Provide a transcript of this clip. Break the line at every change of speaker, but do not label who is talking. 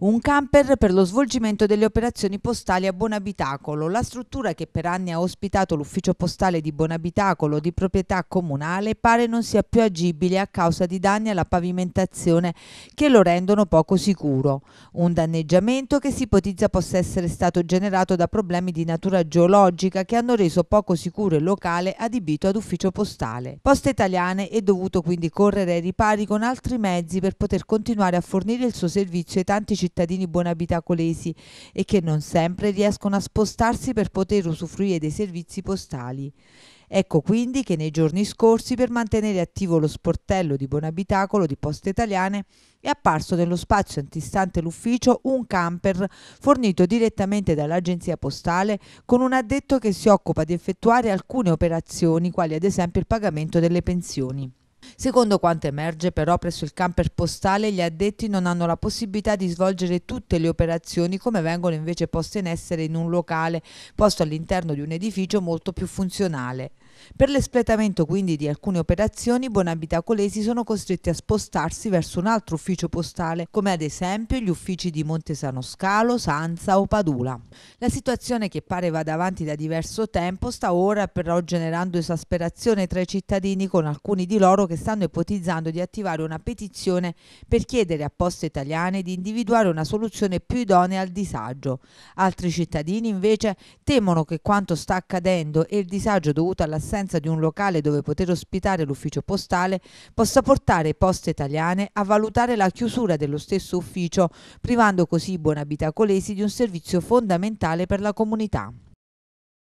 un camper per lo svolgimento delle operazioni postali a Bonabitacolo, la struttura che per anni ha ospitato l'ufficio postale di Bonabitacolo di proprietà comunale pare non sia più agibile a causa di danni alla pavimentazione che lo rendono poco sicuro, un danneggiamento che si ipotizza possa essere stato generato da problemi di natura geologica che hanno reso poco sicuro il locale adibito ad ufficio postale. Poste Italiane è dovuto quindi correre ai ripari con altri mezzi per poter continuare a fornire il suo servizio ai tanti cittadini cittadini buonabitacolesi e che non sempre riescono a spostarsi per poter usufruire dei servizi postali. Ecco quindi che nei giorni scorsi per mantenere attivo lo sportello di Buonabitacolo di Poste Italiane è apparso nello spazio antistante l'ufficio un camper fornito direttamente dall'agenzia postale con un addetto che si occupa di effettuare alcune operazioni quali ad esempio il pagamento delle pensioni. Secondo quanto emerge però presso il camper postale gli addetti non hanno la possibilità di svolgere tutte le operazioni come vengono invece poste in essere in un locale posto all'interno di un edificio molto più funzionale. Per l'espletamento quindi di alcune operazioni i bonabitacolesi sono costretti a spostarsi verso un altro ufficio postale, come ad esempio gli uffici di Montesano Scalo, Sanza o Padula. La situazione che pare vada avanti da diverso tempo sta ora però generando esasperazione tra i cittadini con alcuni di loro che stanno ipotizzando di attivare una petizione per chiedere a Poste Italiane di individuare una soluzione più idonea al disagio. Altri cittadini invece temono che quanto sta accadendo e il disagio dovuto alla l'assenza di un locale dove poter ospitare l'ufficio postale possa portare Poste Italiane a valutare la chiusura dello stesso ufficio, privando così i buonabitacolesi di un servizio fondamentale per la comunità.